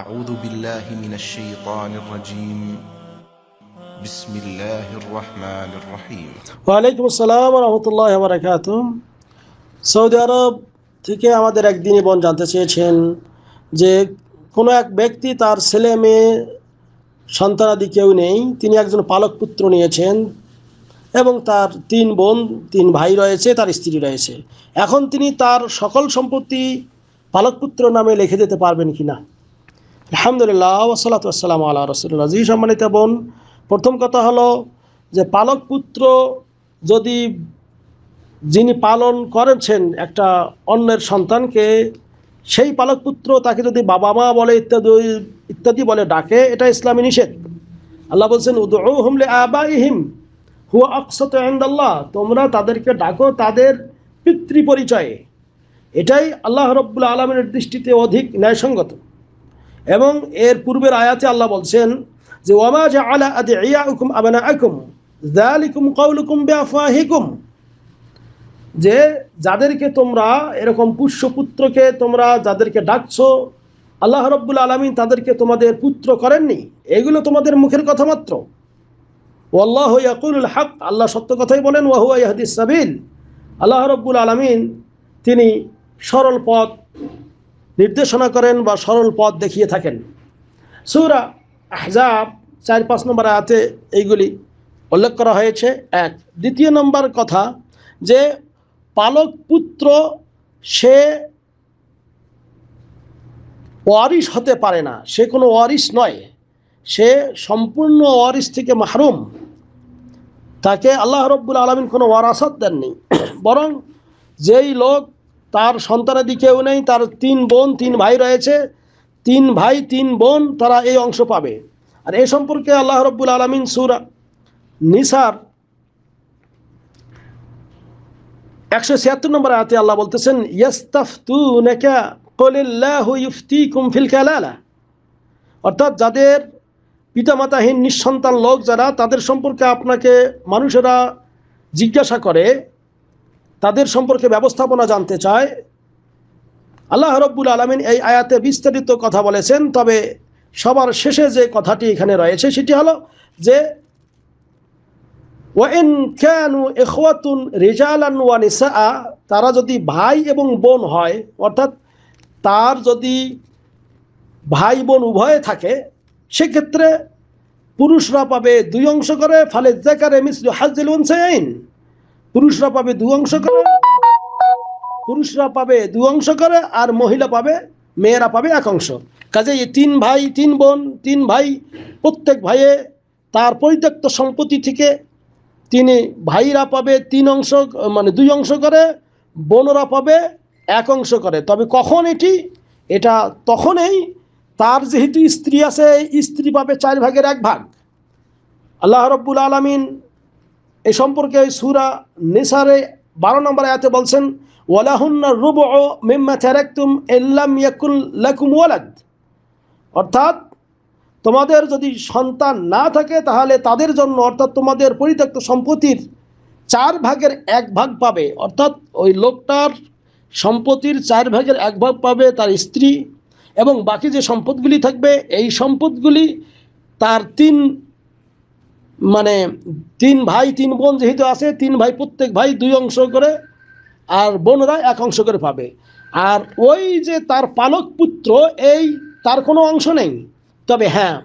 أعوذ بالله من الشيطان الرجيم بسم الله الرحمن الرحيم وعليكم السلام ورحمة الله وبركاته Saudi আরব থেকে আমাদের একদিনই বোন জানতে চেয়েছেন যে কোনো এক ব্যক্তি তার ছেলে মেয়ে সন্তানাদি কেউ নেই তিনি একজন পালক পুত্র নিয়েছেন এবং তার তিন বোন তিন ভাই রয়েছে তার স্ত্রী রয়েছে এখন তিনি তার সকল সম্পত্তি পালকপুত্র নামে লিখে দিতে পারবেন কি না আলহামদুলিল্লাহ ওসালাতাম আল্লাহ রসুল্লাহ জি সম্মানিত বোন প্রথম কথা হলো যে পালক পুত্র যদি যিনি পালন করেছেন একটা অন্যের সন্তানকে সেই পালক পুত্র তাকে যদি বাবা মা বলে ইত্যাদি ইত্যাদি বলে ডাকে এটা ইসলামী নিষেধ আল্লাহ বলছেন হুমলে আবাইহিম হুয়া অক্ষত আন্দাল্লাহ তোমরা তাদেরকে ডাকো তাদের পিতৃ পরিচয়ে এটাই আল্লাহ রব্বুল আলমের দৃষ্টিতে অধিক ন্যায়সঙ্গত এবং এর পূর্বের আয়াতে আল্লাহ বলছেন যে ওয়ামা জা আলা আদি ইয়া হুকুম আবানা আকুম জালিকুম কৌলুকুম বেআফাহিকুম যে যাদেরকে তোমরা এরকম পুষ্যপুত্রকে তোমরা যাদেরকে ডাকছো আল্লাহ রব্বুল আলমিন তাদেরকে তোমাদের পুত্র করেননি এগুলো তোমাদের মুখের কথা মাত্র ওয়াল্লাহ ইয়াকুল হক আল্লাহ সত্য কথাই বলেন ওয়াহুয়া ইয়াহদিস সাবিল আল্লাহ রব্বুল আলমিন তিনি সরল পথ নির্দেশনা করেন বা সরল পথ দেখিয়ে থাকেন সুরা আহজাব চার পাঁচ নম্বর আয়াতে এইগুলি উল্লেখ করা হয়েছে এক দ্বিতীয় নম্বর কথা যে পালক পুত্র সে ওয়ারিস হতে পারে না সে কোনো ওয়ারিস নয় সে সম্পূর্ণ ওয়ারিস থেকে মাহরুম তাকে আল্লাহ রব্বুল আলমিন কোনো ওয়ারাসত দেননি বরং যেই লোক তার সন্তানাদি কেউ নেই তার তিন বোন তিন ভাই রয়েছে তিন ভাই তিন বোন তারা এই অংশ পাবে আর এ সম্পর্কে আল্লাহ রব্বুল আলমিন সুরা নিসার একশো ছিয়াত্তর নম্বর আয়াতে আল্লাহ বলতেছেন ইয়াস্তাফতু নেকা কলিল্লাহ ইফতি কুমফিল কালালা অর্থাৎ যাদের পিতামাতাহীন নিঃসন্তান লোক যারা তাদের সম্পর্কে আপনাকে মানুষেরা জিজ্ঞাসা করে তাদের সম্পর্কে ব্যবস্থাপনা জানতে চায় আল্লাহ রব্বুল আলমিন এই আয়াতে বিস্তারিত কথা বলেছেন তবে সবার শেষে যে কথাটি এখানে রয়েছে সেটি হলো যে ওয়েন ক্যানু এখওয়াতুন রেজালান ওয়ানিসা তারা যদি ভাই এবং বোন হয় অর্থাৎ তার যদি ভাই বোন উভয়ে থাকে সেক্ষেত্রে পুরুষরা পাবে দুই অংশ করে ফালে জাকারে মিস হাজিল উনসাইন পুরুষরা পাবে দু অংশ করে পুরুষরা পাবে দু অংশ করে আর মহিলা পাবে মেয়েরা পাবে এক অংশ কাজে এই তিন ভাই তিন বোন তিন ভাই প্রত্যেক ভাইয়ে তার পরিত্যক্ত সম্পত্তি থেকে তিনি ভাইরা পাবে তিন অংশ মানে দুই অংশ করে বোনরা পাবে এক অংশ করে তবে কখন এটি এটা তখনই তার যেহেতু স্ত্রী আছে স্ত্রী পাবে চার ভাগের এক ভাগ আল্লাহ রব্বুল আলমিন এ সম্পর্কে ওই সুরা নিসারে বারো নম্বর আয়াতে বলছেন ওয়ালাহুন্না রুব ও মেম্মা থ্যারাকুম এল্লাম ইয়াকুল লাকুম ওয়ালাদ অর্থাৎ তোমাদের যদি সন্তান না থাকে তাহলে তাদের জন্য অর্থাৎ তোমাদের পরিত্যক্ত সম্পত্তির চার ভাগের এক ভাগ পাবে অর্থাৎ ওই লোকটার সম্পত্তির চার ভাগের এক ভাগ পাবে তার স্ত্রী এবং বাকি যে সম্পদগুলি থাকবে এই সম্পদগুলি তার তিন মানে তিন ভাই তিন বোন যেহেতু আছে তিন ভাই প্রত্যেক ভাই দুই অংশ করে আর বোনরা এক অংশ করে পাবে আর ওই যে তার পালক পুত্র এই তার কোনো অংশ নেই তবে হ্যাঁ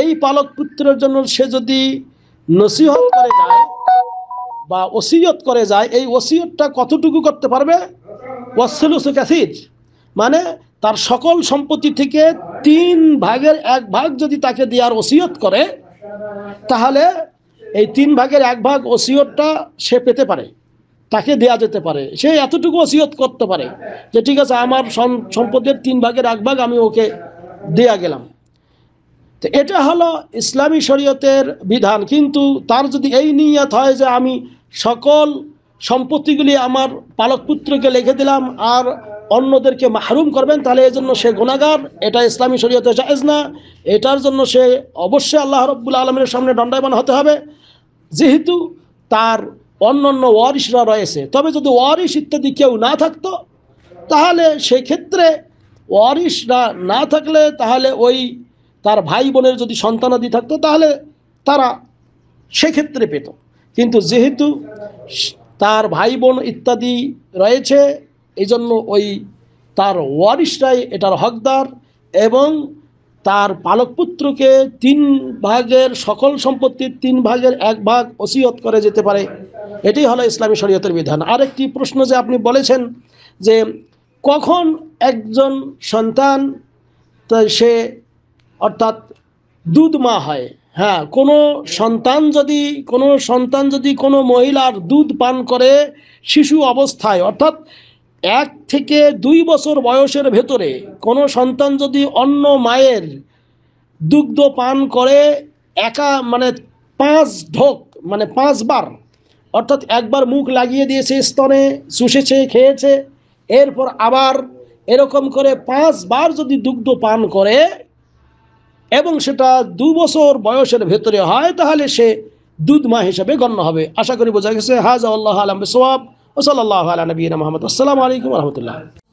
এই পালক পুত্রের জন্য সে যদি নসিহত করে যায় বা ওসিয়ত করে যায় এই ওসিয়তটা কতটুকু করতে পারবে ওয়াসলুসু মানে তার সকল সম্পত্তি থেকে তিন ভাগের এক ভাগ যদি তাকে দেওয়ার ওসিয়ত করে তাহলে এই তিন ভাগের এক ভাগ ওসিয়তটা সে পেতে পারে তাকে দেয়া যেতে পারে সে এতটুকু ওসিয়ত করতে পারে যে ঠিক আছে আমার সম্পদের তিন ভাগের এক ভাগ আমি ওকে দেয়া গেলাম তো এটা হলো ইসলামী শরীয়তের বিধান কিন্তু তার যদি এই নিয়ত হয় যে আমি সকল সম্পত্তিগুলি আমার পালক পুত্রকে লিখে দিলাম আর অন্যদেরকে মাহরুম করবেন তাহলে এই জন্য সে গুণাগার এটা ইসলামী শরীয়তে জায়েজ না এটার জন্য সে অবশ্যই আল্লাহ রব্বুল আলমের সামনে দণ্ডায়মান হতে হবে যেহেতু তার অন্য অন্য ওয়ারিশরা রয়েছে তবে যদি ওয়ারিশ ইত্যাদি কেউ না থাকত তাহলে সেক্ষেত্রে ওয়ারিসরা না থাকলে তাহলে ওই তার ভাই বোনের যদি সন্তানাদি থাকতো তাহলে তারা সেক্ষেত্রে পেত কিন্তু যেহেতু তার ভাই বোন ইত্যাদি রয়েছে এই জন্য ওই তার ওয়ারিসটাই এটার হকদার এবং তার পালকপুত্রকে তিন ভাগের সকল সম্পত্তির তিন ভাগের এক ভাগ ওসিয়ত করে যেতে পারে এটি হলো ইসলামী শরীয়তের বিধান আরেকটি প্রশ্ন যে আপনি বলেছেন যে কখন একজন সন্তান সে অর্থাৎ দুধ মা হয় হ্যাঁ কোনো সন্তান যদি কোনো সন্তান যদি কোনো মহিলার দুধ পান করে শিশু অবস্থায় অর্থাৎ এক থেকে দুই বছর বয়সের ভেতরে কোনো সন্তান যদি অন্য মায়ের দুগ্ধ পান করে একা মানে পাঁচ ঢোক মানে পাঁচবার অর্থাৎ একবার মুখ লাগিয়ে দিয়েছে স্তনে চুষেছে খেয়েছে এরপর আবার এরকম করে পাঁচবার যদি দুগ্ধ পান করে এবং সেটা দু বছর বয়সের ভেতরে হয় তাহলে সে দুধ মা হিসাবে গণ্য হবে আশা করি বোঝা গেছে হাজ আল্লাহ আলম সোয়াব وصلى الله على نبينا محمد والسلام عليكم ورحمة الله